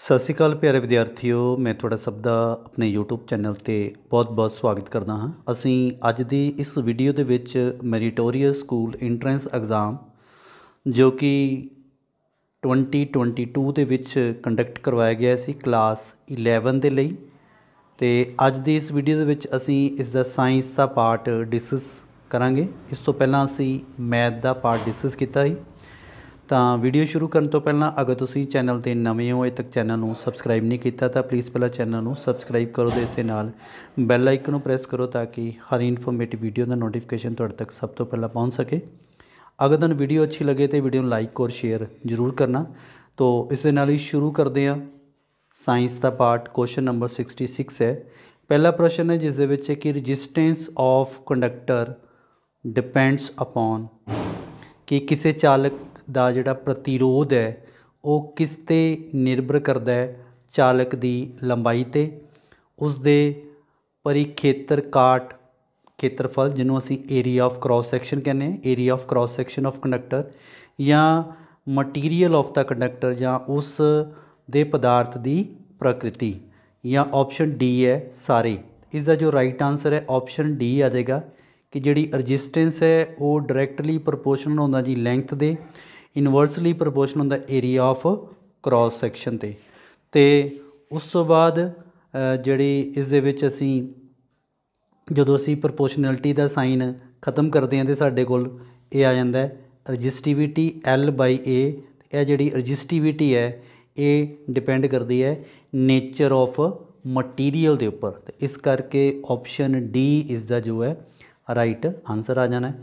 ਸਤਿ ਸ਼੍ਰੀ ਅਕਾਲ ਪਿਆਰੇ ਵਿਦਿਆਰਥੀਓ ਮੈਂ ਤੁਹਾਡਾ ਸਭ ਦਾ ਆਪਣੇ YouTube ਚੈਨਲ ਤੇ ਬਹੁਤ-ਬਹੁਤ ਸਵਾਗਤ ਕਰਦਾ ਹਾਂ ਅਸੀਂ ਅੱਜ ਦੀ ਇਸ ਵੀਡੀਓ ਦੇ ਵਿੱਚ ਮੈਰੀਟੋਰੀਅਸ ਸਕੂਲ ਐਂਟਰੈਂਸ ਐਗਜ਼ਾਮ ਜੋ ਕਿ 2022 ਦੇ ਵਿੱਚ ਕੰਡਕਟ ਕਰਵਾਇਆ ਗਿਆ ਸੀ ਕਲਾਸ 11 ਦੇ ਲਈ ਤੇ ਅੱਜ ਦੀ ਇਸ ਵੀਡੀਓ ਦੇ ਵਿੱਚ ਅਸੀਂ ਇਸ ਦਾ ਸਾਇੰਸ ਦਾ ਪਾਰਟ ਡਿਸਕਸ ਕਰਾਂਗੇ ਇਸ ਤੋਂ ਪਹਿਲਾਂ ਅਸੀਂ ਮੈਥ ਦਾ ਪਾਰਟ ਡਿਸਕਸ ਕੀਤਾ ਸੀ ਤਾਂ ਵੀਡੀਓ ਸ਼ੁਰੂ ਕਰਨ ਤੋਂ ਪਹਿਲਾਂ ਅਗਰ ਤੁਸੀਂ ਚੈਨਲ ਤੇ ਨਵੇਂ ਹੋ ਅਜੇ ਤੱਕ ਚੈਨਲ ਨੂੰ ਸਬਸਕ੍ਰਾਈਬ ਨਹੀਂ ਕੀਤਾ ਤਾਂ ਪਲੀਜ਼ ਪਹਿਲਾਂ ਚੈਨਲ ਨੂੰ ਸਬਸਕ੍ਰਾਈਬ ਕਰੋ ਤੇ ਇਸ ਦੇ ਨਾਲ ਬੈਲ ਆਈਕਨ ਨੂੰ ਪ੍ਰੈਸ ਕਰੋ ਤਾਂ ਕਿ ਹਰ ਇਨਫੋਰਮੇਟਿਵ ਵੀਡੀਓ ਦਾ ਨੋਟੀਫਿਕੇਸ਼ਨ ਤੁਹਾਡੇ ਤੱਕ ਸਭ ਤੋਂ ਪਹਿਲਾਂ ਪਹੁੰਚ ਸਕੇ ਅਗਰ ਤੁਹਾਨੂੰ ਵੀਡੀਓ ਅੱਛੀ ਲੱਗੇ ਤੇ ਵੀਡੀਓ ਨੂੰ ਲਾਈਕ ਔਰ ਸ਼ੇਅਰ ਜ਼ਰੂਰ ਕਰਨਾ ਤੋ ਇਸ ਦੇ ਨਾਲ ਹੀ ਸ਼ੁਰੂ ਕਰਦੇ ਹਾਂ ਸਾਇੰਸ ਦਾ ਪਾਰਟ ਕੁਐਸਚਨ ਨੰਬਰ 66 ਹੈ ਪਹਿਲਾ ਪ੍ਰਸ਼ਨ ਹੈ ਜਿਸ ਦੇ ਵਿੱਚ ਹੈ ਕਿ resistance of conductor depends upon ਕਿ ਕਿਸੇ ਚਾਲਕ ਦਾ ਜਿਹੜਾ ਪ੍ਰਤੀਰੋਧ ਹੈ ਉਹ ਕਿਸ 'ਤੇ ਨਿਰਭਰ ਕਰਦਾ ਹੈ ਚਾਲਕ ਦੀ ਲੰਬਾਈ 'ਤੇ ਉਸ ਦੇ ਪਰਿਖੇਤਰ ਕਾਟ ਖੇਤਰਫਲ ਜਿਹਨੂੰ ਅਸੀਂ ਏਰੀਆ ਆਫ ਕ੍ਰਾਸ ਸੈਕਸ਼ਨ ਕਹਿੰਦੇ ਆ area of cross section of conductor ਜਾਂ ਮਟੀਰੀਅਲ ਆਫ ਦਾ ਕੰਡਕਟਰ ਜਾਂ ਉਸ ਦੇ ਪਦਾਰਥ ਦੀ ਪ੍ਰਕਿਰਤੀ ਜਾਂ ਆਪਸ਼ਨ ਡੀ ਹੈ ਸਾਰੇ ਇਸ ਦਾ ਜੋ ਰਾਈਟ ਆਨਸਰ ਹੈ ਆਪਸ਼ਨ ਡੀ ਆ ਜਾਏਗਾ ਕਿ ਜਿਹੜੀ ਰੈਜ਼ਿਸਟੈਂਸ ਹੈ ਉਹ ਡਾਇਰੈਕਟਲੀ ਪ੍ਰੋਪੋਰਸ਼ਨਲ ਹੁੰਦਾ ਜੀ ਲੈਂਥ ਦੇ ਇਨਵਰਸਲੀ ਪ੍ਰੋਪੋਰਸ਼ਨਲ ਹੁੰਦਾ ਏਰੀਆ ਆਫ ਕ੍ਰਾਸ ਸੈਕਸ਼ਨ ਤੇ ਤੇ ਉਸ ਤੋਂ ਬਾਅਦ ਜਿਹੜੀ ਇਸ ਦੇ ਵਿੱਚ ਅਸੀਂ ਜਦੋਂ ਅਸੀਂ ਪ੍ਰੋਪੋਰਸ਼ਨੈਲਿਟੀ ਦਾ ਸਾਈਨ ਖਤਮ ਕਰਦੇ ਹਾਂ ਤੇ ਸਾਡੇ ਕੋਲ ਇਹ ਆ ਜਾਂਦਾ ਹੈ ਰਜਿਸਟੀਵਿਟੀ L ਬਾਈ A ਇਹ ਜਿਹੜੀ ਰਜਿਸਟੀਵਿਟੀ ਹੈ ਇਹ ਡਿਪੈਂਡ ਕਰਦੀ ਹੈ ਨੇਚਰ ਆਫ ਮਟੀਰੀਅਲ ਦੇ ਉੱਪਰ ਤੇ ਇਸ ਕਰਕੇ ਆਪਸ਼ਨ ਡੀ ਇਸ ਦਾ ਜੋ ਹੈ ਰਾਈਟ ਆਨਸਰ ਆ ਜਾਣਾ ਹੈ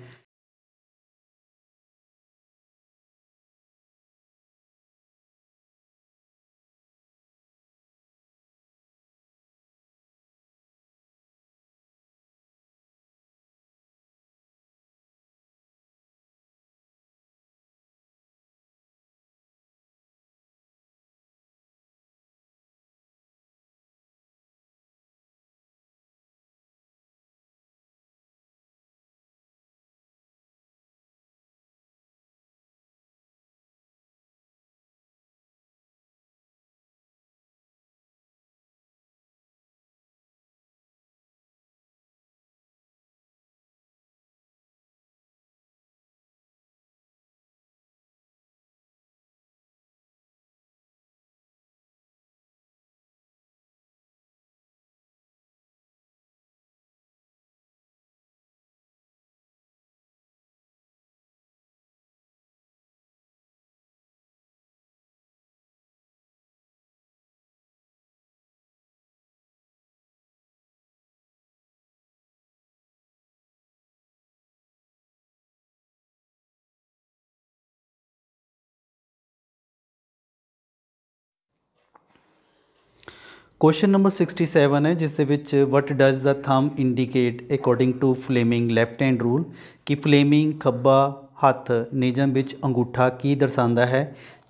ਕੁਐਸਚਨ ਨੰਬਰ 67 ਹੈ ਜਿਸ ਦੇ ਵਿੱਚ what does the thumb indicate according to Fleming left hand rule ਕਿ ਫਲੇਮਿੰਗ ਖੱਬਾ ਹੱਥ ਨਿਯਮ ਵਿੱਚ ਅੰਗੂਠਾ ਕੀ ਦਰਸਾਉਂਦਾ ਹੈ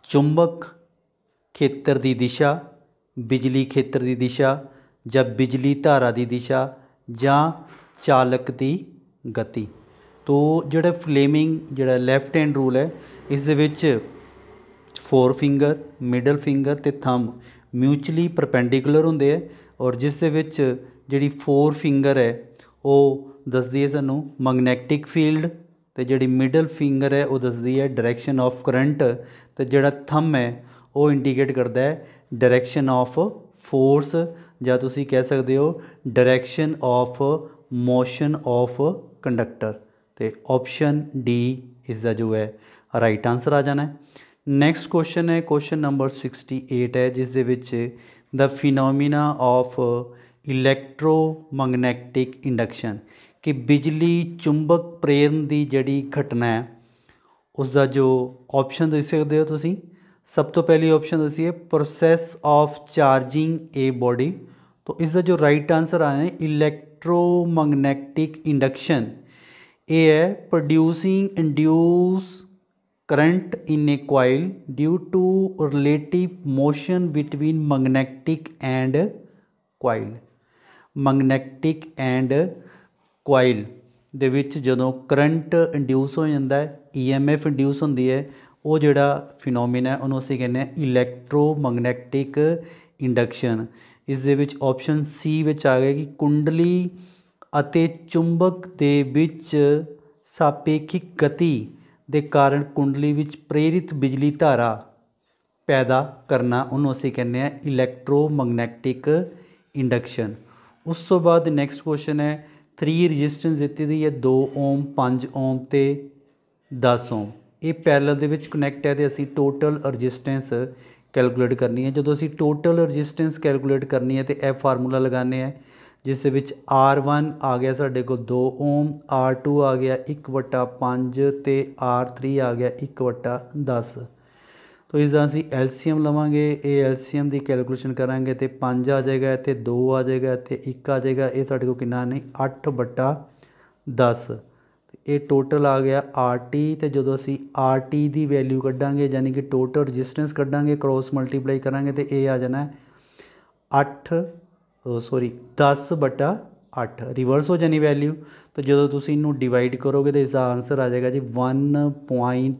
ਚੁੰਬਕ ਖੇਤਰ ਦੀ ਦਿਸ਼ਾ ਬਿਜਲੀ ਖੇਤਰ ਦੀ ਦਿਸ਼ਾ ਜਾਂ ਬਿਜਲੀ ਧਾਰਾ ਦੀ ਦਿਸ਼ਾ ਜਾਂ ਚਾਲਕ ਦੀ ਗਤੀ ਤੋ ਜਿਹੜਾ ਫਲੇਮਿੰਗ ਜਿਹੜਾ ਲੈਫਟ ਹੈਂਡ ਰੂਲ ਹੈ ਇਸ ਦੇ ਵਿੱਚ ਫੋਰ ਫਿੰਗਰ ਮਿਡਲ ਫਿੰਗਰ ਤੇ ਥੰਬ ਮਿਊਚੁਅਲੀ ਪਰਪੈਂਡੀਕੂਲਰ ਹੁੰਦੇ ਆ ਔਰ ਜਿਸ ਦੇ ਵਿੱਚ ਜਿਹੜੀ ਫੋਰ ਫਿੰਗਰ ਹੈ ਉਹ ਦੱਸਦੀ ਹੈ ਸਾਨੂੰ ਮੈਗਨੈਟਿਕ ਫੀਲਡ ਤੇ ਜਿਹੜੀ ਮਿਡਲ ਫਿੰਗਰ ਹੈ ਉਹ ਦੱਸਦੀ ਹੈ ਡਾਇਰੈਕਸ਼ਨ ਆਫ ਕਰੰਟ ਤੇ ਜਿਹੜਾ ਥੰਮ ਹੈ ਉਹ ਇੰਡੀਕੇਟ ਕਰਦਾ ਹੈ ਡਾਇਰੈਕਸ਼ਨ ਆਫ ਫੋਰਸ ਜਾਂ ਤੁਸੀਂ ਕਹਿ ਸਕਦੇ ਹੋ direction of motion of conductor ਤੇ ਆਪਸ਼ਨ ਡੀ ਇਸ ਦਾ ਜੋ ਹੈ ਰਾਈਟ ਆਨਸਰ ਆ ਜਾਣਾ ਹੈ ਨੈਕਸਟ ਕੁਐਸਚਨ ਹੈ ਕੁਐਸਚਨ ਨੰਬਰ 68 ਹੈ ਜਿਸ ਦੇ ਵਿੱਚ the phenomena of electromagnetic induction ਕਿ ਬਿਜਲੀ ਚੁੰਬਕ ਪ੍ਰੇਰਨ ਦੀ ਜਿਹੜੀ ਘਟਨਾ ਹੈ ਉਸ ਦਾ ਜੋ ਆਪਸ਼ਨ ਦੇ ਸਕਦੇ ਹੋ ਤੁਸੀਂ ਸਭ ਤੋਂ ਪਹਿਲੀ ਆਪਸ਼ਨ ਦੱਸੀ ਹੈ process of charging a body ਇਸ ਦਾ ਜੋ ਰਾਈਟ ਆਨਸਰ ਆਇਆ ਹੈ इलेक्ट्रोमैग्नेटिक ਇੰਡਕਸ਼ਨ ਇਹ ਹੈ producing induced current in a coil due to relative motion between magnetic and coil magnetic and coil ਦੇ ਵਿੱਚ ਜਦੋਂ ਕਰੰਟ ਇੰਡਿਊਸ ਹੋ ਜਾਂਦਾ ਹੈ ਈਐਮਐਫ e ਇੰਡਿਊਸ ਹੁੰਦੀ ਹੈ ਉਹ ਜਿਹੜਾ ਫੀਨੋਮੀਨਾ ਹੈ ਉਹਨੂੰ ਅਸੀਂ ਕਹਿੰਦੇ ਹਾਂ ਇਲੈਕਟ੍ਰੋਮੈਗਨੈਟਿਕ ਇੰਡਕਸ਼ਨ ਇਸ ਦੇ ਵਿੱਚ ਆਪਸ਼ਨ ਸੀ ਵਿੱਚ ਆ ਗਿਆ ਕਿ ਕੁੰਡਲੀ ਅਤੇ ਚੁੰਬਕ ਦੇ ਵਿੱਚ ਸਾਪੇਖਿਕ ਗਤੀ ਦੇ ਕਾਰਨ ਕੁੰਡਲੀ ਵਿੱਚ ਪ੍ਰੇਰਿਤ ਬਿਜਲੀ ਧਾਰਾ ਪੈਦਾ ਕਰਨਾ ਉਹਨੂੰ ਅਸੀਂ ਕਹਿੰਦੇ ਆ ਇਲੈਕਟ੍ਰੋਮੈਗਨੈਟਿਕ ਇੰਡਕਸ਼ਨ ਉਸ ਤੋਂ ਬਾਅਦ ਨੈਕਸਟ ਕੁਐਸਚਨ ਹੈ 3 ਰੈਜ਼ਿਸਟੈਂਸ ਦਿੱਤੀ ਦੀ ਹੈ 2 ਓਮ 5 ਓਮ ਤੇ 10 ਓਮ ਇਹ ਪੈਰਲਲ ਦੇ ਵਿੱਚ ਕਨੈਕਟ ਹੈ ਤੇ ਅਸੀਂ ਟੋਟਲ ਰੈਜ਼ਿਸਟੈਂਸ ਕੈਲਕੂਲੇਟ ਕਰਨੀ ਹੈ ਜਦੋਂ ਅਸੀਂ ਟੋਟਲ ਰੈਜ਼ਿਸਟੈਂਸ ਕੈਲਕੂਲੇਟ ਕਰਨੀ ਹੈ ਤੇ ਇਹ ਫਾਰਮੂਲਾ ਲਗਾਣੇ ਹੈ ਜਿਸ ਵਿੱਚ R1 ਆ ਗਿਆ ਸਾਡੇ ਕੋਲ 2 ਓਮ R2 ਆ ਗਿਆ 1/5 ਤੇ R3 ਆ ਗਿਆ 1/10 ਤੋ ਇਸ ਦਾ ਅਸੀਂ ਐਲਸੀਐਮ ਲਵਾਂਗੇ ਇਹ ਐਲਸੀਐਮ ਦੀ ਕੈਲਕੂਲੇਸ਼ਨ ਕਰਾਂਗੇ ਤੇ 5 ਆ ਜਾਏਗਾ ਇੱਥੇ 2 ਆ ਜਾਏਗਾ ਇੱਥੇ 1 ਆ ਜਾਏਗਾ ਇਹ ਸਾਡੇ ਕੋਲ ਕਿੰਨਾ ਨਹੀਂ 8/10 ਇਹ ਟੋਟਲ ਆ ਗਿਆ RT ਤੇ ਜਦੋਂ ਅਸੀਂ RT ਦੀ ਵੈਲਿਊ ਕੱਢਾਂਗੇ ਯਾਨੀ ਕਿ ਟੋਟਲ ਰੈਜ਼ਿਸਟੈਂਸ ਕੱਢਾਂਗੇ ਕ੍ਰੋਸ ਮਲਟੀਪਲਾਈ ਕਰਾਂਗੇ ਤੇ ਇਹ ਆ ਜਾਣਾ 8 ਸੌਰੀ 10 ਬਟਾ 8 ਰਿਵਰਸ ਹੋ ਜਾਣੀ ਵੈਲਿਊ ਤਾਂ ਜਦੋਂ ਤੁਸੀਂ ਇਹਨੂੰ ਡਿਵਾਈਡ ਕਰੋਗੇ ਤਾਂ ਇਸ ਦਾ ਆਨਸਰ ਆ ਜਾਏਗਾ ਜੀ 1.25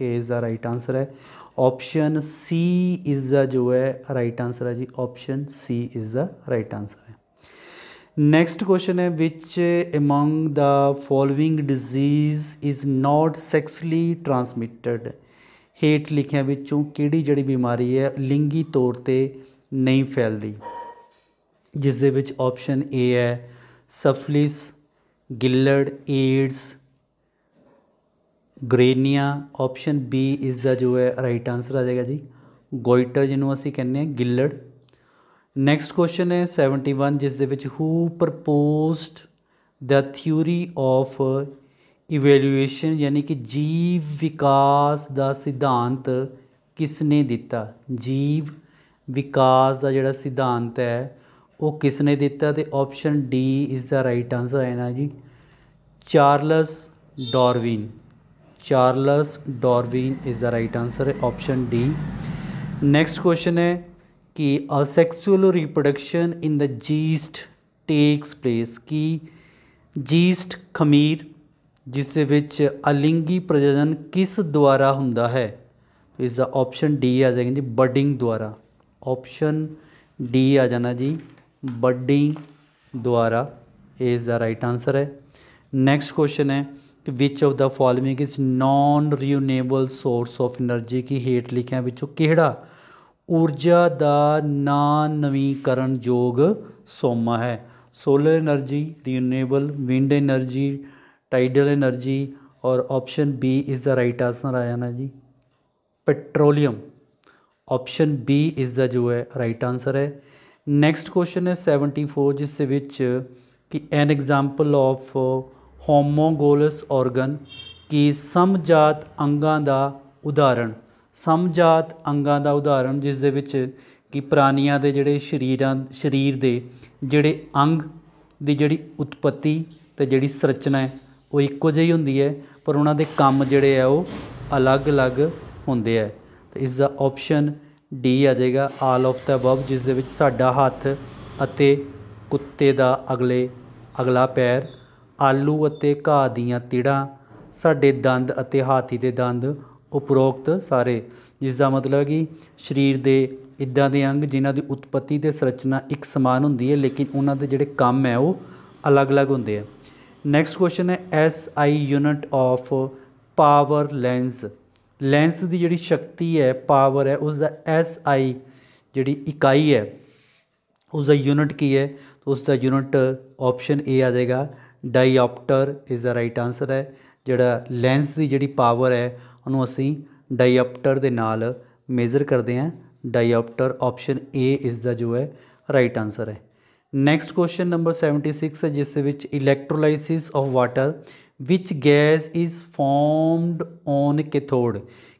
ਇਹ ਇਸ ਦਾ ਰਾਈਟ ਆਨਸਰ ਹੈ ਆਪਸ਼ਨ ਸੀ ਇਸ ਦਾ ਜੋ ਹੈ ਰਾਈਟ ਆਨਸਰ ਹੈ ਜੀ ਆਪਸ਼ਨ ਸੀ ਇਸ ਦਾ ਰਾਈਟ ਆਨਸਰ ਹੈ ਨੈਕਸਟ ਕੁਐਸਚਨ ਹੈ ਵਿਚ ਅਮੰਗ ਦਾ ਫੋਲੋਇੰਗ ਡਿਜ਼ੀਜ਼ ਇਸ ਨਾਟ ਸੈਕਸੂਅਲੀ ਟ੍ਰਾਂਸਮਿਟਡ ਹੇਟ ਲਿਖਿਆ ਵਿੱਚੋਂ ਕਿਹੜੀ ਜਿਹੜੀ ਬਿਮਾਰੀ ਹੈ ਲਿੰਗੀ ਤੌਰ ਤੇ ਨਹੀਂ ਫੈਲਦੀ ਜਿਸ ਦੇ ਵਿੱਚ ਆਪਸ਼ਨ ਏ ਹੈ ਸਫਲਿਸ ਗਿੱਲੜ ਏਡਸ ਗ੍ਰੇਨੀਆ ਆਪਸ਼ਨ ਬੀ ਇਸ ਦਾ ਜੋ ਹੈ ਰਾਈਟ ਆਨਸਰ ਆ ਜਾਏਗਾ ਜੀ ਗੋਇਟਰ ਜਿਹਨੂੰ ਅਸੀਂ ਕਹਿੰਦੇ ਹਾਂ ਗਿੱਲੜ ਨੈਕਸਟ ਕੁਐਸਚਨ ਹੈ 71 ਜਿਸ ਦੇ ਵਿੱਚ who proposed the theory of evolution ਯਾਨੀ ਕਿ ਜੀਵ ਵਿਕਾਸ ਦਾ ਸਿਧਾਂਤ ਕਿਸ ਨੇ ਦਿੱਤਾ ਜੀਵ ਵਿਕਾਸ ਦਾ ਜਿਹੜਾ ਸਿਧਾਂਤ ਹੈ ਉਹ ਕਿਸ ਨੇ ਦਿੱਤਾ ਤੇ option D is the right answer ਹੈ ਨਾ ਜੀ Charles Darwin Charles Darwin is the right answer ਹੈ ਆਪਸ਼ਨ ਡੀ ਨੈਕਸਟ ਕੁਐਸਚਨ ਹੈ ਕਿ asexual reproduction in the yeast takes place ਕੀ ਜੀਸਟ ਖਮੀਰ ਜਿਸ ਦੇ ਵਿੱਚ ਅਲਿੰਗੀ ਪ੍ਰਜਨਨ ਕਿਸ ਦੁਆਰਾ ਹੁੰਦਾ ਹੈ ਇਸ ਦਾ ਆਪਸ਼ਨ ਡੀ ਆ ਜਾਏਗਾ ਜੀ ਬਡਿੰਗ ਦੁਆਰਾ ਆਪਸ਼ਨ ਡੀ ਆ ਜਾਣਾ ਜੀ ਬੱਡੀ ਦੁਆਰਾ ਇਸ ਦਾ ਰਾਈਟ ਆਨਸਰ ਹੈ ਨੈਕਸਟ ਕੁਐਸਚਨ ਹੈ ਕਿ which of the following is non renewable source of energy ਕੀ ਹੇਟ ਲਿਖਿਆ ਵਿੱਚੋਂ ਕਿਹੜਾ ਊਰਜਾ ਦਾ ਨਾ ਨਵੀਕਰਨ ਯੋਗ ਸੋਮਾ ਹੈ solar energy renewable wind energy tidal energy ਔਰ option B is the right answer ਆ ਜਾਣਾ ਜੀ ਪੈਟਰੋਲੀਅਮ ਆਪਸ਼ਨ B ਇਸ ਦਾ ਜੋ ਹੈ ਰਾਈਟ ਆਨਸਰ ਹੈ ਨੈਕਸਟ ਕੁਐਸਚਨ ਹੈ 74 ਜਿਸ ਦੇ ਵਿੱਚ ਕਿ an example of homologous organ ਕਿ ਸਮਜਾਤ ਅੰਗਾਂ ਦਾ ਉਦਾਹਰਣ ਸਮਜਾਤ ਅੰਗਾਂ ਦਾ ਉਦਾਹਰਣ ਜਿਸ ਦੇ ਵਿੱਚ ਕਿ ਪ੍ਰਾਣੀਆਂ ਦੇ ਜਿਹੜੇ ਸ਼ਰੀਰਾਂ ਸਰੀਰ ਦੇ ਜਿਹੜੇ ਅੰਗ ਦੀ ਜਿਹੜੀ ਉਤਪਤੀ ਤੇ ਜਿਹੜੀ ਸਰਚਨਾ ਹੈ ਉਹ ਇੱਕੋ ਜਿਹੀ ਹੁੰਦੀ ਹੈ ਪਰ ਉਹਨਾਂ ਦੇ ਕੰਮ ਜਿਹੜੇ ਆ ਉਹ ਅਲੱਗ-ਅਲੱਗ ਹੁੰਦੇ ਆ ਤੇ ਇਸ ਦਾ ਆਪਸ਼ਨ ਡੀ ਆ ਜਾਏਗਾ ਆਲ ਆਫ ਦਾ ਅਬਵ ਜਿਸ ਦੇ ਵਿੱਚ ਸਾਡਾ ਹੱਥ ਅਤੇ ਕੁੱਤੇ ਦਾ ਅਗਲੇ ਅਗਲਾ ਪੈਰ ਆਲੂ ਅਤੇ ਘਾਹ ਦੀਆਂ ਤਿੜਾਂ ਸਾਡੇ ਦੰਦ ਅਤੇ ਹਾਥੀ ਦੇ ਦੰਦ ਉਪਰੋਕਤ ਸਾਰੇ ਜਿਸ ਦਾ ਮਤਲਬ ਕਿ ਸਰੀਰ ਦੇ ਇਦਾਂ ਦੇ ਅੰਗ ਜਿਨ੍ਹਾਂ ਦੀ ਉਤਪਤੀ ਤੇ ਸਰਚਨਾ ਇੱਕ ਸਮਾਨ ਹੁੰਦੀ ਹੈ ਲੇਕਿਨ ਉਹਨਾਂ ਦੇ ਜਿਹੜੇ ਕੰਮ ਹੈ ਉਹ ਅਲੱਗ-ਅਲੱਗ ਹੁੰਦੇ ਆ ਨੈਕਸਟ ਕੁਐਸਚਨ ਹੈ S I unit of power lens lens ਦੀ ਜਿਹੜੀ ਸ਼ਕਤੀ ਹੈ ਪਾਵਰ ਹੈ ਉਸ ਦਾ ਐਸ ਆਈ ਜਿਹੜੀ ਇਕਾਈ ਹੈ ਉਸ ਦਾ ਯੂਨਿਟ ਕੀ ਹੈ ਤਾਂ ਉਸ ਦਾ ਯੂਨਿਟ ਆਪਸ਼ਨ ਏ ਆ ਜਾਏਗਾ dioptre is the right answer ਹੈ ਜਿਹੜਾ ਲੈਂਸ ਦੀ ਜਿਹੜੀ ਪਾਵਰ ਹੈ ਉਹਨੂੰ ਅਸੀਂ ਡਾਈਆਪਟਰ ਦੇ ਨਾਲ ਮੇਜ਼ਰ ਕਰਦੇ ਹਾਂ ਡਾਈਆਪਟਰ ਆਪਸ਼ਨ ਏ ਇਸ ਦਾ ਜੋ ਹੈ ਰਾਈਟ ਆਨਸਰ ਹੈ ਨੈਕਸਟ ਕੁਐਸਚਨ ਨੰਬਰ 76 ਹੈ ਜਿਸ ਵਿੱਚ electrolysis of water which gas is formed on cathode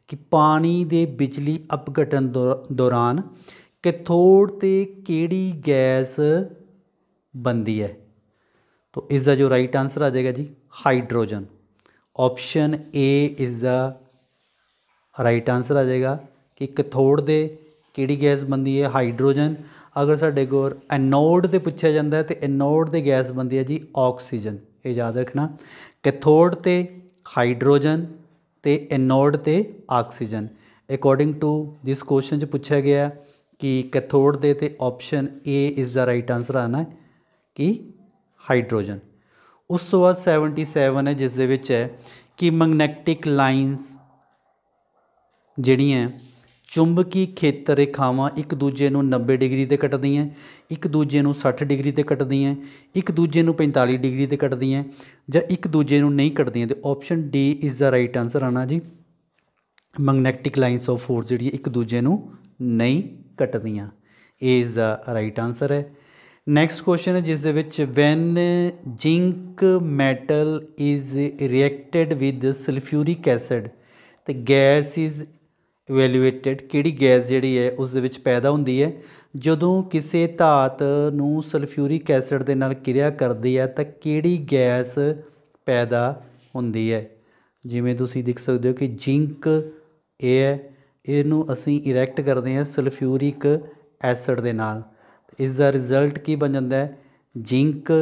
ਕਿ ਪਾਣੀ ਦੇ ਬਿਜਲੀ ਅਪਗਟਨ ਦੌਰਾਨ ਕੈਥੋਡ ਤੇ ਕਿਹੜੀ ਗੈਸ ਬੰਦੀ ਹੈ ਤੋਂ ਇਸ ਦਾ ਜੋ ਰਾਈਟ ਆਨਸਰ ਆ ਜਾਏਗਾ ਜੀ hydrogen option A is the right answer ਆ ਜਾਏਗਾ ਕਿ ਕੈਥੋਡ ਦੇ ਕਿਹੜੀ ਗੈਸ ਬੰਦੀ ਹੈ ਹਾਈਡਰੋਜਨ ਅਗਰ ਸਾਡੇ ਕੋਲ ਐਨੋਡ ਤੇ ਪੁੱਛਿਆ ਜਾਂਦਾ ਹੈ ਤੇ ਐਨੋਡ ਦੇ ਗੈਸ ਬੰਦੀ ਹੈ ਜੀ ਆਕਸੀਜਨ ਇਹ ਯਾਦ ਰੱਖਣਾ ਕੈਥੋਡ ਤੇ ਹਾਈਡਰੋਜਨ ਤੇ ਐਨੋਡ ਤੇ oxygen according to this question ਚ ਪੁੱਛਿਆ ਗਿਆ ਕਿ ਕੈਥੋਡ ਦੇ ਤੇ option A is the right answer ਆਣਾ ਕਿ ਹਾਈਡਰੋਜਨ ਉਸ ਤੋਂ ਬਾਅਦ 77 ਹੈ ਜਿਸ ਦੇ ਵਿੱਚ ਹੈ ਕਿ ਮੈਗਨੈਟਿਕ ਲਾਈਨਸ ਜਿਹੜੀਆਂ ਚੁੰਬਕੀ ਖੇਤਰ ਰੇਖਾਵਾਂ ਇੱਕ ਦੂਜੇ ਨੂੰ 90 ਡਿਗਰੀ ਤੇ ਕੱਟਦੀਆਂ ਇੱਕ ਦੂਜੇ ਨੂੰ 60 ਡਿਗਰੀ ਤੇ ਕੱਟਦੀਆਂ ਇੱਕ ਦੂਜੇ ਨੂੰ 45 ਡਿਗਰੀ ਤੇ ਕੱਟਦੀਆਂ ਜਾਂ ਇੱਕ ਦੂਜੇ ਨੂੰ ਨਹੀਂ ਕੱਟਦੀਆਂ ਤੇ option D is the right answer ਆਣਾ ਜੀ ਮੈਗਨੈਟਿਕ ਲਾਈਨਸ ਆਫ ਫੋਰਸ ਜਿਹੜੀ ਇੱਕ ਦੂਜੇ ਨੂੰ ਨਹੀਂ ਕੱਟਦੀਆਂ ਇਹ ਇਜ਼ ਦਾ ਰਾਈਟ ਆਨਸਰ ਹੈ ਨੈਕਸਟ ਕੁਐਸਚਨ ਹੈ ਜਿਸ ਦੇ ਵਿੱਚ when zinc metal is reacted with sulphuric acid ਤੇ ਗੈਸ ਇਜ਼ ਇਵੈਲੂਏਟਡ ਕਿਹੜੀ ਗੈਸ ਜਿਹੜੀ ਹੈ ਉਸ ਦੇ ਵਿੱਚ ਪੈਦਾ ਹੁੰਦੀ ਹੈ ਜਦੋਂ ਕਿਸੇ ਧਾਤ ਨੂੰ ਸਲਫਿਊਰਿਕ ਐਸਿਡ ਦੇ ਨਾਲ ਕਿਰਿਆ ਕਰਦੀ ਹੈ ਤਾਂ ਕਿਹੜੀ ਗੈਸ ਪੈਦਾ ਹੁੰਦੀ ਹੈ ਜਿਵੇਂ ਤੁਸੀਂ ਦੇਖ ਸਕਦੇ ਹੋ ਕਿ ਜ਼ਿੰਕ ਇਹ ਹੈ ਇਹਨੂੰ ਅਸੀਂ ਇਰੈਕਟ ਕਰਦੇ ਹਾਂ ਸਲਫਿਊਰਿਕ ਐਸਿਡ ਦੇ ਨਾਲ ਇਸ ਦਾ ਰਿਜ਼ਲਟ ਕੀ ਬਣ ਜਾਂਦਾ ਹੈ ਜ਼ਿੰਕ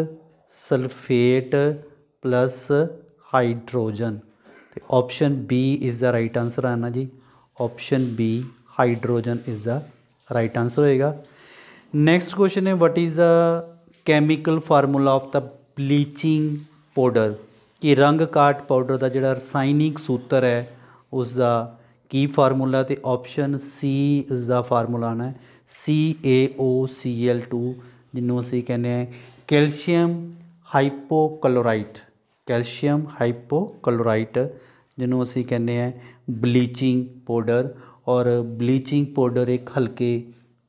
ਸਲਫੇਟ ਪਲੱਸ ਹਾਈਡਰੋਜਨ ਤੇ option B is the right answer ਆਣਾ ਜੀ option B hydrogen is the right answer ਹੋਏਗਾ ਨੈਕਸਟ ਕੁਐਸਚਨ ਹੈ what is the chemical formula of the bleaching powder ਕਿ ਰੰਗ ਕਾਟ ਪਾਊਡਰ ਦਾ ਜਿਹੜਾ ਰਸਾਇਣਿਕ ਸੂਤਰ ਹੈ ਉਸ ਦਾ ਕੀ ਫਾਰਮੂਲਾ ਤੇ ਆਪਸ਼ਨ ਸੀ ਇਸ ਦਾ ਫਾਰਮੂਲਾ ਨਾ CaOCl2 ਜਿਹਨੂੰ ਅਸੀਂ ਕਹਿੰਦੇ ਆ ਕੈਲਸ਼ੀਅਮ ਹਾਈਪੋਕਲੋਰਾਈਟ ਕੈਲਸ਼ੀਅਮ ਹਾਈਪੋਕਲੋਰਾਈਟ ਜਿਹਨੂੰ ਅਸੀਂ ਕਹਿੰਦੇ ਆ ਬਲੀਚਿੰਗ ਪਾਊਡਰ ਔਰ ਬਲੀਚਿੰਗ ਪਾਊਡਰ ਇੱਕ ਹਲਕੇ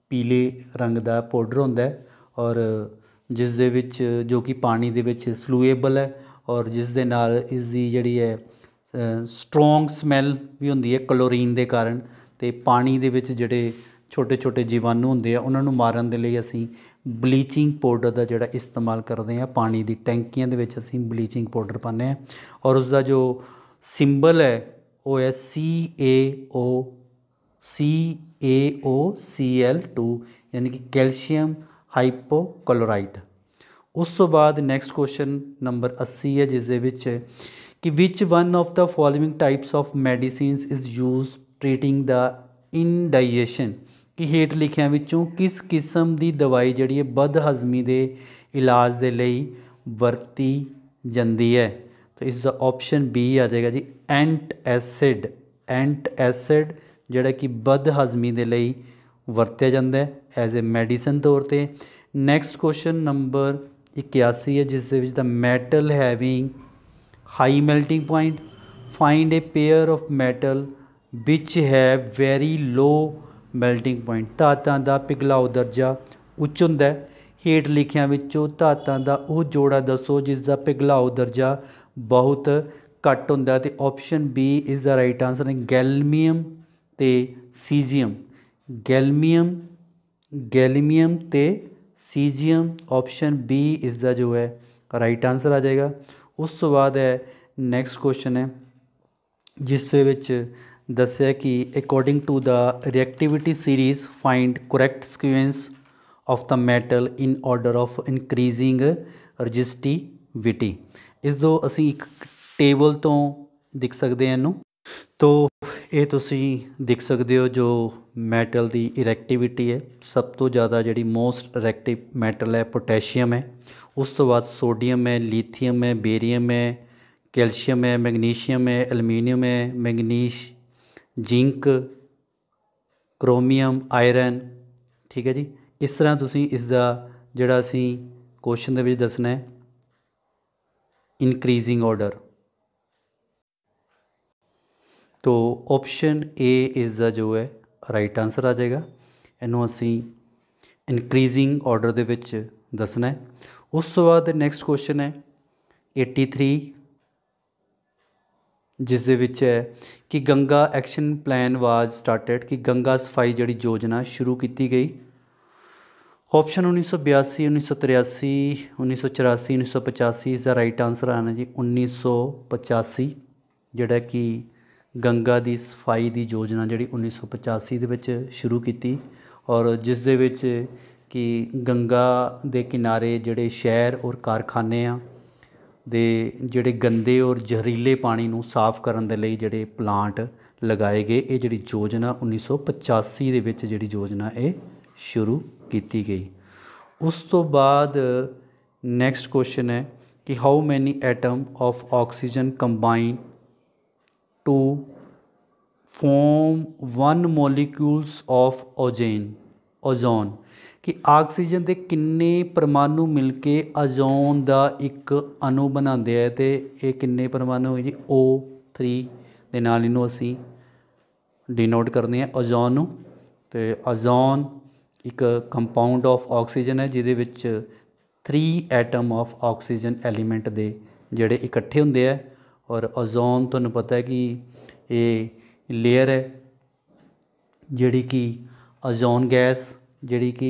ਪੀਲੇ ਰੰਗ ਦਾ ਪਾਊਡਰ ਹੁੰਦਾ ਔਰ ਜਿਸ ਦੇ ਵਿੱਚ ਜੋ ਕਿ ਪਾਣੀ ਦੇ ਵਿੱਚ ਸਲੂਏਬਲ ਹੈ ਔਰ ਜਿਸ ਦੇ ਨਾਲ ਇਸ ਦੀ ਜਿਹੜੀ ਹੈ ਸਟਰੋਂਗ ਸਮੈਲ ਵੀ ਹੁੰਦੀ ਹੈ ਕਲੋਰੀਨ ਦੇ ਕਾਰਨ ਤੇ ਪਾਣੀ ਦੇ ਵਿੱਚ ਜਿਹੜੇ ਛੋਟੇ ਛੋਟੇ ਜੀਵਾਣੂ ਹੁੰਦੇ ਆ ਉਹਨਾਂ ਨੂੰ ਮਾਰਨ ਦੇ ਲਈ ਅਸੀਂ ਬਲੀਚਿੰਗ ਪਾਊਡਰ ਦਾ ਜਿਹੜਾ ਇਸਤੇਮਾਲ ਕਰਦੇ ਆ ਪਾਣੀ ਦੀ ਟੈਂਕੀਆਂ ਦੇ ਵਿੱਚ ਅਸੀਂ ਬਲੀਚਿੰਗ ਪਾਊਡਰ ਪਾਉਂਦੇ ਆ ਔਰ ਉਸ ਦਾ ਜੋ ਸਿੰਬਲ ਹੈ ਉਹ ਹੈ C A O C A O C L 2 ਯਾਨੀ ਕਿ ਕੈਲਸ਼ੀਅਮ ਹਾਈਪੋਕਲੋਰਾਈਡ ਉਸ ਤੋਂ ਬਾਅਦ ਨੈਕਸਟ ਕੁਐਸਚਨ ਨੰਬਰ 80 ਹੈ ਜਿਸ ਦੇ ਵਿੱਚ ਕਿ which one of the following types of medicines is use treating the indigestion ਕਿ ਹੇਠ ਲਿਖਿਆਂ ਵਿੱਚੋਂ ਕਿਸ ਕਿਸਮ ਦੀ ਦਵਾਈ ਜਿਹੜੀ ਹੈ ਬਦ ਹਜ਼ਮੀ ਦੇ ਇਲਾਜ ਦੇ ਲਈ ਵਰਤੀ ਜਾਂਦੀ ਹੈ ਤਾਂ ਇਸ ਦਾ ਆਪਸ਼ਨ B ਆ ਜਾਏਗਾ ਜੀ ਐਂਟ ਐਸਿਡ ਐਂਟ ਐਸਿਡ ਜਿਹੜਾ ਕਿ ਬਦ ਹਜ਼ਮੀ ਦੇ ਲਈ ਵਰਤਿਆ ਜਾਂਦਾ ਹੈ ਐਜ਼ ਅ ਮੈਡੀਸਨ ਤੌਰ ਤੇ ਨੈਕਸਟ ਕੁਐਸਚਨ ਨੰਬਰ 81 ਹੈ ਜਿਸ ਦੇ ਵਿੱਚ the metal having high melting point find a pair of metal which have very low melting point ਧਾਤਾਂ ਦਾ ਪਿਘਲਾਓ ਦਰਜਾ ਉੱਚ ਹੁੰਦਾ ਹੈ ਹੇਠ ਲਿਖਿਆਂ ਵਿੱਚੋਂ ਧਾਤਾਂ ਦਾ ਉਹ ਜੋੜਾ ਦੱਸੋ ਜਿਸ ਦਾ ਪਿਘਲਾਓ ਦਰਜਾ ਬਹੁਤ ਘੱਟ ਹੁੰਦਾ ਤੇ option B is the right answer gallium ਤੇ ਸੀਜ਼ੀਅਮ ਗੈਲਮੀਅਮ ਗੈਲਮੀਅਮ ਤੇ caesium option B is the ਜੋ ਹੈ ਰਾਈਟ ਆਨਸਰ ਆ ਜਾਏਗਾ ਉਸ ਤੋਂ ਬਾਅਦ ਹੈ ਨੈਕਸਟ ਕੁਐਸਚਨ ਹੈ ਜਿਸ ਦੇ ਵਿੱਚ ਦੱਸਿਆ ਕਿ according to the reactivity series find correct sequence of the metal in order of increasing resistivity ਇਸ ਤੋਂ ਅਸੀਂ ਇੱਕ ਟੇਬਲ ਤੋਂ ਦਿਖ ਸਕਦੇ ਹਾਂ ਇਹਨੂੰ ਤੋਂ ਇਹ ਤੁਸੀਂ ਦੇਖ ਸਕਦੇ ਹੋ ਜੋ ਮੈਟਲ ਦੀ ਇਰੈਕਟਿਵਿਟੀ ਹੈ ਸਭ ਤੋਂ ਜ਼ਿਆਦਾ ਜਿਹੜੀ ਮੋਸਟ ਇਰੈਕਟਿਵ ਮੈਟਲ ਹੈ ਪੋਟਾਸ਼ੀਅਮ ਹੈ ਉਸ ਤੋਂ ਬਾਅਦ ਸੋਡੀਅਮ ਹੈ ਲੀਥੀਅਮ ਹੈ ਬੇਰੀਅਮ ਹੈ ਕੈਲਸ਼ੀਅਮ ਹੈ ਮੈਗਨੀਸ਼ੀਅਮ ਹੈ ਐਲੂਮੀਨੀਅਮ ਹੈ ਮੈਗਨੀਸ਼ ਜ਼ਿੰਕ ਕ੍ਰੋਮੀਅਮ ਆਇਰਨ ਠੀਕ ਹੈ ਜੀ ਇਸ ਤਰ੍ਹਾਂ ਤੁਸੀਂ ਇਸ ਦਾ ਜਿਹੜਾ ਅਸੀਂ ਕੁਐਸਚਨ ਦੇ ਵਿੱਚ ਦੱਸਣਾ ਹੈ increasing order. तो ऑप्शन ए इज़ द जो है राइट आंसर आ जाएगा ਇਹਨੂੰ ਅਸੀਂ ਇਨਕਰੀਜ਼ਿੰਗ ਆਰਡਰ ਦੇ ਵਿੱਚ ਦੱਸਣਾ ਉਸ ਤੋਂ ਬਾਅਦ ਨੈਕਸਟ ਕੁਐਸਚਨ ਹੈ 83 ਜਿਸ ਦੇ ਵਿੱਚ ਹੈ ਕਿ Ganga action plan was started ਕਿ ਗੰਗਾ ਸਫਾਈ ਜਿਹੜੀ ਯੋਜਨਾ ਸ਼ੁਰੂ ਕੀਤੀ ਗਈ ਆਪਸ਼ਨ 1982 1983 1984 1985 ਇਸ ਦਾ ਰਾਈਟ ਆਨਸਰ ਆਣਾ ਜੀ 1985 ਜਿਹੜਾ ਕਿ ਗੰਗਾ ਦੀ ਸਫਾਈ ਦੀ ਯੋਜਨਾ ਜਿਹੜੀ 1985 ਦੇ ਵਿੱਚ ਸ਼ੁਰੂ ਕੀਤੀ ਔਰ ਜਿਸ ਦੇ ਵਿੱਚ ਕਿ ਗੰਗਾ ਦੇ ਕਿਨਾਰੇ ਜਿਹੜੇ ਸ਼ਹਿਰ ਔਰ ਕਾਰਖਾਨੇ ਆ ਦੇ ਜਿਹੜੇ ਗੰਦੇ ਔਰ ਜ਼ਹਿਰੀਲੇ ਪਾਣੀ ਨੂੰ ਸਾਫ਼ ਕਰਨ ਦੇ ਲਈ ਜਿਹੜੇ ਪਲਾਂਟ ਲਗਾਏ ਗਏ ਇਹ ਜਿਹੜੀ ਯੋਜਨਾ 1985 ਦੇ ਵਿੱਚ ਜਿਹੜੀ ਯੋਜਨਾ ਇਹ ਸ਼ੁਰੂ ਕੀਤੀ ਗਈ ਉਸ ਤੋਂ ਬਾਅਦ ਨੈਕਸਟ ਕੁਐਸਚਨ ਹੈ ਕਿ how many atom of oxygen combine to form 1 molecules of ozone ozone ਕਿ ਆਕਸੀਜਨ ਦੇ ਕਿੰਨੇ ਪਰਮਾਣੂ ਮਿਲ ਕੇ ਓਜ਼ੋਨ ਦਾ ਇੱਕ ਅਣੂ ਬਣਾਉਂਦੇ ਆ ਤੇ ਇਹ ਕਿੰਨੇ ਪਰਮਾਣੂ ਜੀ O3 ਦੇ ਨਾਲ ਇਹਨੂੰ ਅਸੀਂ ਡੀਨੋਟ ਕਰਦੇ ਆ ਓਜ਼ੋਨ ਨੂੰ ਤੇ ਓਜ਼ੋਨ ਇੱਕ ਕੰਪਾਊਂਡ ਆਫ ਆਕਸੀਜਨ ਹੈ ਜਿਹਦੇ ਵਿੱਚ 3 ਐਟਮ ਆਫ ਆਕਸੀਜਨ ਐਲੀਮੈਂਟ ਦੇ ਜਿਹੜੇ ਇਕੱਠੇ ਹੁੰਦੇ ਆ ਔਰ ਓਜ਼ੋਨ ਤੁਹਾਨੂੰ ਪਤਾ ਹੈ ਕਿ ਇਹ ਲੇਅਰ ਹੈ ਜਿਹੜੀ ਕਿ ਓਜ਼ੋਨ ਗੈਸ ਜਿਹੜੀ ਕਿ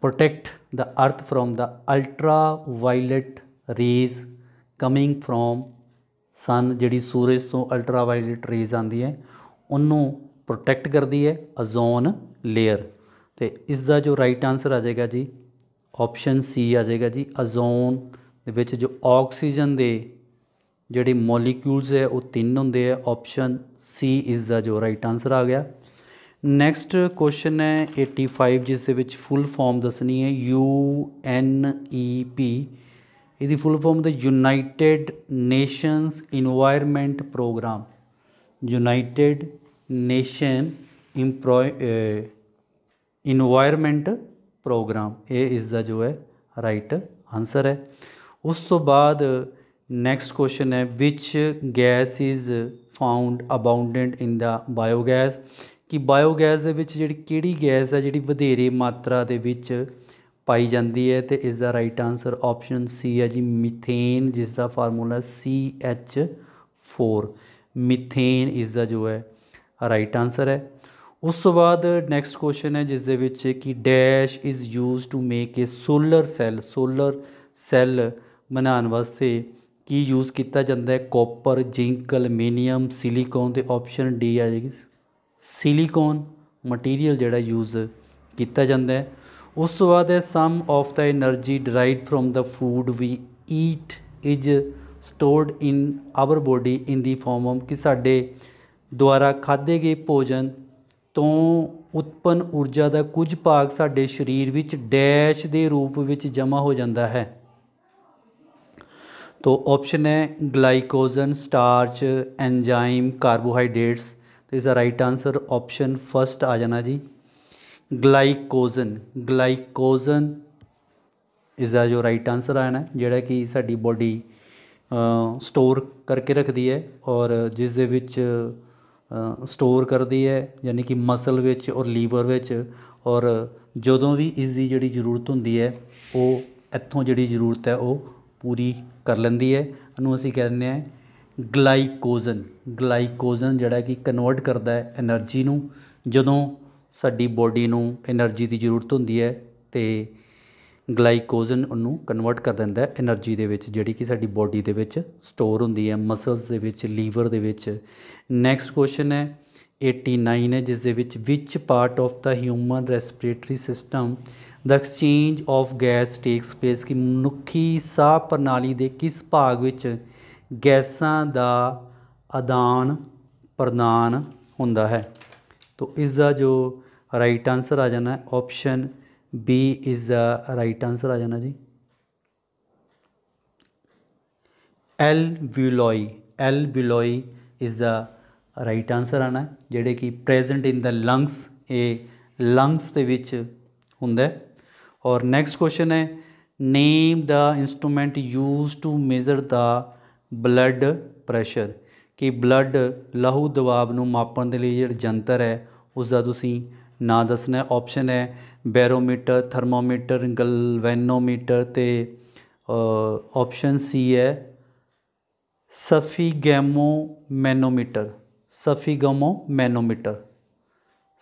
protect the earth from the ultraviolet rays coming from sun ਜਿਹੜੀ ਸੂਰਜ ਤੋਂ ਅਲਟਰਾ ਵਾਇਲਟ ਰੇਜ਼ ਆਉਂਦੀ ਹੈ ਉਹਨੂੰ ਪ੍ਰੋਟੈਕਟ ਕਰਦੀ ਹੈ ਓਜ਼ੋਨ ਲੇਅਰ ਤੇ ਇਸ ਦਾ ਜੋ ਰਾਈਟ ਆਨਸਰ ਆ ਜਾਏਗਾ ਜੀ ਆਪਸ਼ਨ ਸੀ ਆ ਜਾਏਗਾ ਜੀ ਓਜ਼ੋਨ ਦੇ ਵਿੱਚ ਜੋ ਆਕਸੀਜਨ ਦੇ ਜਿਹੜੇ ਮੋਲੀਕਿਊਲਸ ਹੈ ਉਹ ਤਿੰਨ ਹੁੰਦੇ ਆ ਆਪਸ਼ਨ ਸੀ ਇਸ ਦਾ ਜੋ ਰਾਈਟ ਆਨਸਰ ਆ ਗਿਆ ਨੈਕਸਟ ਕੁਐਸਚਨ ਹੈ 85 ਜਿਸ ਦੇ ਵਿੱਚ ਫੁੱਲ ਫਾਰਮ ਦੱਸਣੀ ਹੈ ਯੂ ਐਨ ਈ ਪੀ ਇਹਦੀ full form the United Nations environment programme United nation environment programme ਇਹ ਇਸ ਦਾ ਜੋ ਹੈ ਰਾਈਟ ਆਨਸਰ ਹੈ ਉਸ ਤੋਂ ਬਾਅਦ ਨੈਕਸਟ ਕੁਐਸਚਨ ਹੈ which gas is found abundant in the biogas ਕਿ ਬਾਇਓਗੈਸ ਦੇ ਵਿੱਚ ਜਿਹੜੀ ਕਿਹੜੀ ਗੈਸ ਹੈ ਜਿਹੜੀ ਵਧੇਰੇ ਮਾਤਰਾ ਦੇ ਵਿੱਚ ਪਾਈ ਜਾਂਦੀ ਹੈ ਤੇ ਇਸ ਦਾ ਰਾਈਟ ਆਨਸਰ ਆਪਸ਼ਨ ਸੀ ਹੈ ਜੀ ਮੀਥੇਨ ਜਿਸ ਦਾ ਫਾਰਮੂਲਾ CH4 ਮੀਥੇਨ ਇਸ ਦਾ ਜੋ ਹੈ ਰਾਈਟ ਆਨਸਰ ਹੈ ਉਸ ਤੋਂ ਬਾਅਦ ਨੈਕਸਟ ਕੁਐਸਚਨ ਹੈ ਜਿਸ ਦੇ ਵਿੱਚ ਕਿ dash is used to make a solar cell solar cell ਬਣਾਉਣ ਵਾਸਤੇ ਕੀ ਯੂਜ਼ ਕੀਤਾ ਜਾਂਦਾ ਹੈ ਕਾਪਰ ਜ਼ਿੰਕ ਅਲਮੀਨੀਅਮ ਸਿਲੀਕੋਨ ਤੇ ਆਪਸ਼ਨ ਡੀ ਆ ਜਾਏਗੀ ਸਿਲੀਕੋਨ ਮਟੀਰੀਅਲ ਜਿਹੜਾ ਯੂਜ਼ ਕੀਤਾ ਜਾਂਦਾ ਹੈ ਉਸ ਤੋਂ ਬਾਅਦ ਹੈ some of the energy derived from the food we eat is stored in our body in the form of ਕਿ ਸਾਡੇ ਦੁਆਰਾ ਖਾਦੇ ਗਏ ਭੋਜਨ ਤੋਂ ਉਤਪਨ ਊਰਜਾ ਦਾ ਕੁਝ ਭਾਗ ਸਾਡੇ ਸਰੀਰ ਵਿੱਚ ਡੈਸ਼ ਦੇ ਰੂਪ ਵਿੱਚ ਜਮ੍ਹਾਂ ਹੋ ਜਾਂਦਾ ਹੈ ਤੋਂ ਆਪਸ਼ਨ ਹੈ ਗਲਾਈਕੋਜਨ ਸਟਾਰਚ ਐਂਜ਼ਾਈਮ ਕਾਰਬੋਹਾਈਡਰੇਟਸ ਇਸ ਦਾ ਰਾਈਟ ਆਨਸਰ ਆਪਸ਼ਨ ਫਸਟ ਆ ਜਾਣਾ ਜੀ ਗਲਾਈਕੋਜਨ ਗਲਾਈਕੋਜਨ ਇਸ ਦਾ ਜੋ ਰਾਈਟ ਆਨਸਰ ਆ ਜਾਣਾ ਜਿਹੜਾ ਕਿ ਸਾਡੀ ਬੋਡੀ ਸਟੋਰ ਕਰਕੇ ਰੱਖਦੀ ਹੈ ਔਰ ਜਿਸ ਦੇ ਵਿੱਚ ਸਟੋਰ ਕਰਦੀ ਹੈ ਯਾਨੀ ਕਿ ਮਸਲ ਵਿੱਚ ਔਰ ਲੀਵਰ ਵਿੱਚ ਔਰ ਜਦੋਂ ਵੀ ਇਸ ਦੀ ਜਿਹੜੀ ਜ਼ਰੂਰਤ ਹੁੰਦੀ ਹੈ ਉਹ ਇੱਥੋਂ ਜਿਹੜੀ ਜ਼ਰੂਰਤ ਹੈ ਉਹ ਪੂਰੀ ਕਰ ਲੈਂਦੀ ਹੈ ਇਹਨੂੰ ਅਸੀਂ ਕਹਿੰਦੇ ਆ ਗਲਾਈਕੋਜਨ ਗਲਾਈਕੋਜਨ ਜਿਹੜਾ ਕਿ ਕਨਵਰਟ ਕਰਦਾ ਹੈ એનર્ਜੀ ਨੂੰ ਜਦੋਂ ਸਾਡੀ ਬੋਡੀ ਨੂੰ એનર્ਜੀ ਦੀ ਜ਼ਰੂਰਤ ਹੁੰਦੀ ਹੈ ਤੇ ਗਲਾਈਕੋਜਨ ਉਹਨੂੰ ਕਨਵਰਟ ਕਰ ਦਿੰਦਾ ਹੈ એનર્ਜੀ ਦੇ ਵਿੱਚ ਜਿਹੜੀ ਕਿ ਸਾਡੀ ਬੋਡੀ ਦੇ ਵਿੱਚ ਸਟੋਰ ਹੁੰਦੀ ਹੈ ਮਸਲਸ ਦੇ ਵਿੱਚ ਲੀਵਰ ਦੇ ਵਿੱਚ ਨੈਕਸਟ ਕੁਐਸਚਨ ਹੈ 89 ਹੈ ਜਿਸ ਦੇ ਵਿੱਚ which part of the human respiratory system the exchange of gas takes place ਕਿ ਮਨੁੱਖੀ ਸਾਹ ਪ੍ਰਣਾਲੀ ਦੇ ਕਿਸ ਭਾਗ ਵਿੱਚ ਗੈਸਾਂ ਦਾ ਆਦਾਨ ਪ੍ਰਦਾਨ ਹੁੰਦਾ ਹੈ ਤੋਂ ਇਸ ਦਾ ਜੋ ਰਾਈਟ ਆਨਸਰ ਆ ਜਾਣਾ ਹੈ option B is the right answer ਆ ਜਾਣਾ ਜੀ L Buloy L Buloy is the right answer ਆਣਾ ਜਿਹੜੇ ਕਿ present in the lungs ਇਹ lungs ਦੇ ਵਿੱਚ ਹੁੰਦਾ ਹੈ ਔਰ ਨੈਕਸਟ ਕੁਐਸਚਨ ਹੈ name the instrument used to measure the blood pressure ਕਿ ਬਲੱਡ ਲਹੂ ਦਬਾਅ ਨੂੰ ਮਾਪਣ ਦੇ ਲਈ ਜਿਹੜਾ ਜੰਤਰ ਹੈ ਉਸ ਦਾ ਤੁਸੀਂ ਨਾਂ ਦੱਸਣਾ ਆਪਸ਼ਨ ਹੈ ਬੈਰੋਮੀਟਰ ਥਰਮੋਮੀਟਰ ਗਲਵੈਨੋਮੀਟਰ ਤੇ ਆਪਸ਼ਨ ਸੀ ਹੈ manometer manometer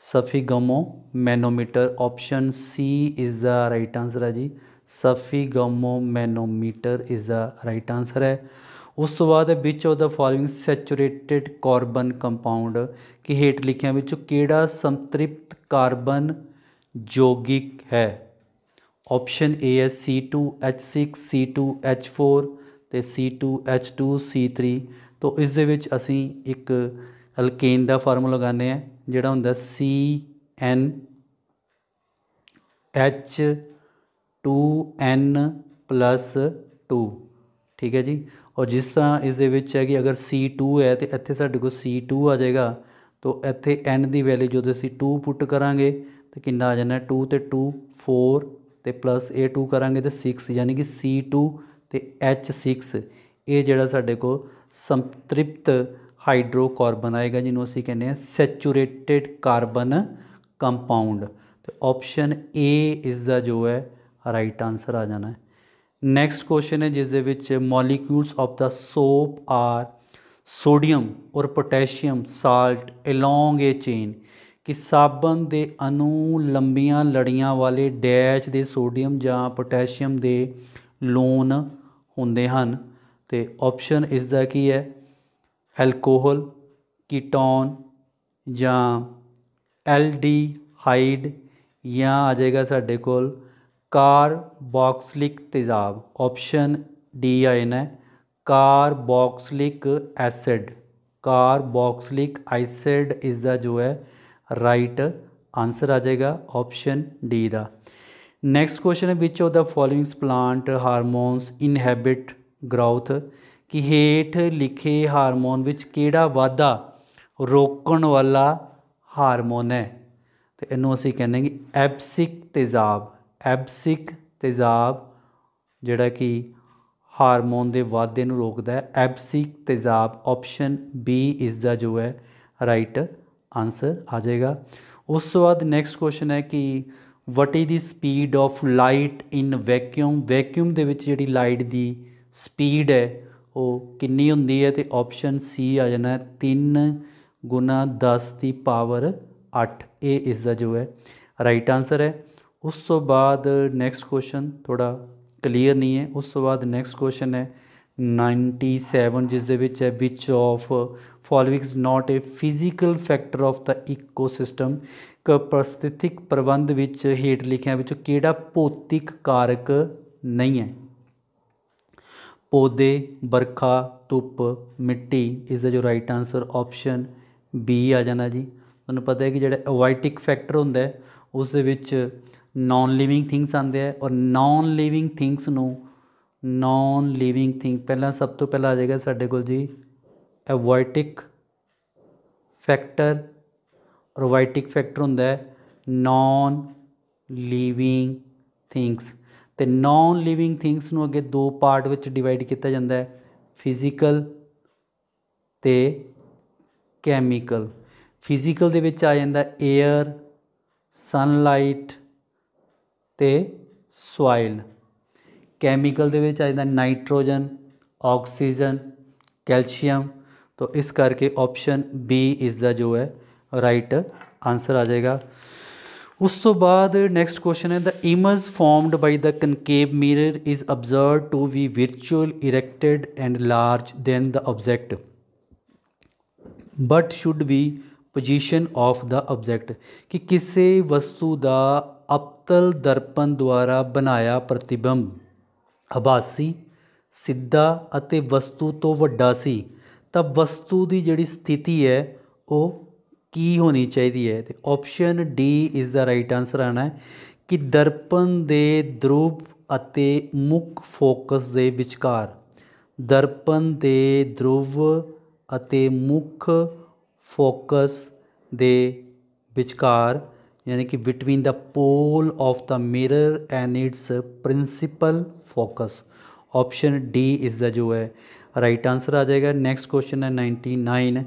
sphygmomanometer option C is the right answer ਹੈ ਜੀ manometer is the right answer ਹੈ ਉਸ ਤੋਂ ਬਾਅਦ which of the following saturated carbon compound ਕਿ ਹੇਠ ਲਿਖਿਆਂ ਵਿੱਚੋਂ ਕਿਹੜਾ ਸੰਤ੍ਰਿਪਤ ਕਾਰਬਨ ਯੋਗਿਕ ਹੈ ਆਪਸ਼ਨ A ਹੈ C2H6 C2H4 ਤੇ C2H2 C3 ਤੋਂ ਇਸ ਦੇ ਵਿੱਚ ਅਸੀਂ ਇੱਕ ਅਲਕੇਨ ਦਾ ਫਾਰਮੂਲਾ ਲਗਾਉਂਦੇ ਆ ਜਿਹੜਾ ਹੁੰਦਾ CN H 2N 2 ਠੀਕ ਹੈ ਜੀ और जिस तरह इस है कि अगर सी टू है तो इतने साढ़े को सी टू आ जाएगा तो इतने एन की वैल्यू जो असं टू पुट करा तो कि आ जाना टू तो टू फोर तो प्लस ए टू करा तो सिक्स यानी कि सी टू तो एच सिक्स ये जोड़ा साढ़े को संतृप्त हाइड्रोकार्बन आएगा जिन्होंने असी कहने सैचूरेटिड कार्बन कंपाउंड तो ऑप्शन ए इसका जो है राइट आंसर आ जाना है ਨੈਕਸਟ ਕੁਐਸਚਨ ਹੈ ਜਿਸ ਦੇ ਵਿੱਚ molecules of the soap are sodium ਔਰ potassium salt along a chain ਕਿ ਸਾਬਣ ਦੇ ਅਣੂ ਲੰਬੀਆਂ ਲੜੀਆਂ ਵਾਲੇ ਡੈਚ ਦੇ ਸੋਡੀਅਮ ਜਾਂ ਪੋਟਾਸ਼ੀਅਮ ਦੇ ਲੋਨ ਹੁੰਦੇ ਹਨ ਤੇ ਆਪਸ਼ਨ ਇਸ ਦਾ ਕੀ ਹੈ ਐਲਕੋਹਲ ਕੀਟੋਨ ਜਾਂ ਐਲਡੀਹਾਈਡ ਜਾਂ ਆ ਜਾਏਗਾ ਸਾਡੇ ਕੋਲ ਕਾਰਬੌਕਸਲਿਕ ਤੇਜ਼ਾਬ ਆਪਸ਼ਨ ਡੀ ਆਇਨ ਹੈ carboxylic acid carboxylic acid is the ਜੋ ਹੈ ਰਾਈਟ ਆਨਸਰ ਆ ਜਾਏਗਾ option D the next question ਹੈ which of the followings plant hormones inhabit growth ਕਿ ਹੇਠ ਲਿਖੇ ਹਾਰਮੋਨ ਵਿੱਚ ਕਿਹੜਾ ਵਾਧਾ ਰੋਕਣ ਵਾਲਾ ਹਾਰਮੋਨ ਹੈ ਤੇ ਇਹਨੂੰ ਅਸੀਂ ਕਹਿੰਦੇ ਹਾਂ ਐਪਸਿਕ ਤੇਜ਼ਾਬ ਐਬਸਿਕ ਤੇਜ਼ਾਬ ਜਿਹੜਾ ਕਿ ਹਾਰਮੋਨ ਦੇ ਵਾਧੇ ਨੂੰ ਰੋਕਦਾ ਹੈ ਐਬਸਿਕ ਤੇਜ਼ਾਬ ਆਪਸ਼ਨ ਬੀ ਇਸ ਦਾ ਜੋ ਹੈ ਰਾਈਟ ਆਨਸਰ ਆ ਜਾਏਗਾ ਉਸ ਤੋਂ ਬਾਅਦ ਨੈਕਸਟ ਕੁਐਸਚਨ ਹੈ ਕਿ what is the speed of light in vacuum vacuum ਦੇ ਵਿੱਚ ਜਿਹੜੀ ਲਾਈਟ ਦੀ ਸਪੀਡ ਹੈ ਉਹ ਕਿੰਨੀ ਹੁੰਦੀ ਹੈ ਤੇ ਆਪਸ਼ਨ ਸੀ ਆ ਜਾਣਾ 3 ਗੁਣਾ 10 ਦੀ ਪਾਵਰ 8 ਇਹ ਇਸ ਦਾ ਜੋ ਹੈ ਰਾਈਟ ਆਨਸਰ ਹੈ ਉਸ ਤੋਂ ਬਾਅਦ ਨੈਕਸਟ ਕੁਐਸਚਨ ਥੋੜਾ ਕਲੀਅਰ ਨਹੀਂ ਹੈ ਉਸ ਤੋਂ ਬਾਅਦ ਨੈਕਸਟ ਕੁਐਸਚਨ ਹੈ 97 ਜਿਸ ਦੇ ਵਿੱਚ ਹੈ which of following is not a physical factor of the ecosystem ਕ ਪ੍ਰਸਥਿਤਿਕ ਪ੍ਰਬੰਧ ਵਿੱਚ ਹੇਠ ਲਿਖਿਆਂ ਵਿੱਚੋਂ ਕਿਹੜਾ ਭੌਤਿਕ ਕਾਰਕ ਨਹੀਂ ਹੈ ਪੌਦੇ ਬਰਖਾ ਧੁੱਪ ਮਿੱਟੀ ਇਸ ਦਾ ਜੋ ਰਾਈਟ ਆਨਸਰ ਆਪਸ਼ਨ ਬੀ ਆ ਜਾਣਾ ਜੀ ਤੁਹਾਨੂੰ ਪਤਾ ਹੈ ਕਿ ਜਿਹੜਾ ਅਵਾਇਟਿਕ ਫੈਕਟਰ ਹੁੰਦਾ ਹੈ ਉਸ ਦੇ ਵਿੱਚ ਨਾਨ ਲਿਵਿੰਗ ਥਿੰਗਸ ਆਉਂਦੇ ਆ ਔਰ ਨਾਨ ਲਿਵਿੰਗ ਥਿੰਗਸ ਨੂੰ ਨਾਨ ਲਿਵਿੰਗ ਥਿੰਗ ਪਹਿਲਾਂ ਸਭ ਤੋਂ ਪਹਿਲਾਂ ਆ ਜਾਏਗਾ ਸਾਡੇ ਕੋਲ ਜੀ ਐਵੋਇਟਿਕ ਫੈਕਟਰ ਔਰ ਵਾਈਟਿਕ ਫੈਕਟਰ ਹੁੰਦਾ ਹੈ ਨਾਨ ਲਿਵਿੰਗ ਥਿੰਗਸ ਤੇ ਨਾਨ ਲਿਵਿੰਗ ਥਿੰਗਸ ਨੂੰ ਅੱਗੇ ਦੋ ਪਾਰਟ ਵਿੱਚ ਡਿਵਾਈਡ ਕੀਤਾ ਜਾਂਦਾ ਹੈ ਫਿਜ਼ੀਕਲ ਤੇ ਕੈਮੀਕਲ ਫਿਜ਼ੀਕਲ ਦੇ ਵਿੱਚ ਆ ਜਾਂਦਾ 에ਅਰ ਸਨਲਾਈਟ ਤੇ ਸੋਇਲ ਕੈਮੀਕਲ ਦੇ ਵਿੱਚ ਆ ਜਾਂਦਾ ਨਾਈਟ੍ਰੋਜਨ ਆਕਸੀਜਨ ਕੈਲਸ਼ੀਅਮ ਤੋਂ ਇਸ ਕਰਕੇ ਆਪਸ਼ਨ ਬੀ ਇਸ ਦਾ ਜੋ ਹੈ ਰਾਈਟ ਆਨਸਰ ਆ ਜਾਏਗਾ ਉਸ ਤੋਂ ਬਾਅਦ ਨੈਕਸਟ ਕੁਐਸਚਨ ਹੈ the image formed by the concave mirror is observed to be virtual erected and large than the object but should be position of the object ਕਿ ਕਿਸੇ ਵਸਤੂ ਦਾ ਅਪਤਲ ਦਰਪਣ ਦੁਆਰਾ ਬਣਾਇਆ ਪ੍ਰਤੀਬਿੰਬ ਅਬਾਸੀ ਸਿੱਧਾ ਅਤੇ ਵਸਤੂ ਤੋਂ ਵੱਡਾ ਸੀ ਤਾਂ ਵਸਤੂ ਦੀ ਜਿਹੜੀ ਸਥਿਤੀ ਹੈ ਉਹ ਕੀ ਹੋਣੀ ਚਾਹੀਦੀ ਹੈ ਤੇ option D is the right answer ਆਣਾ ਹੈ ਕਿ ਦਰਪਣ ਦੇ ਧਰੂਪ ਅਤੇ ਮੁੱਖ ਫੋਕਸ ਦੇ ਵਿਚਕਾਰ ਦਰਪਣ ਦੇ ਧਰੂਵ ਅਤੇ ਮੁੱਖ ਫੋਕਸ ਦੇ ਵਿਚਕਾਰ यानी कि between the pole of the mirror and its principal focus option D is the जो है राइट right आंसर आ जाएगा नेक्स्ट क्वेश्चन है नाइन्टी नाइन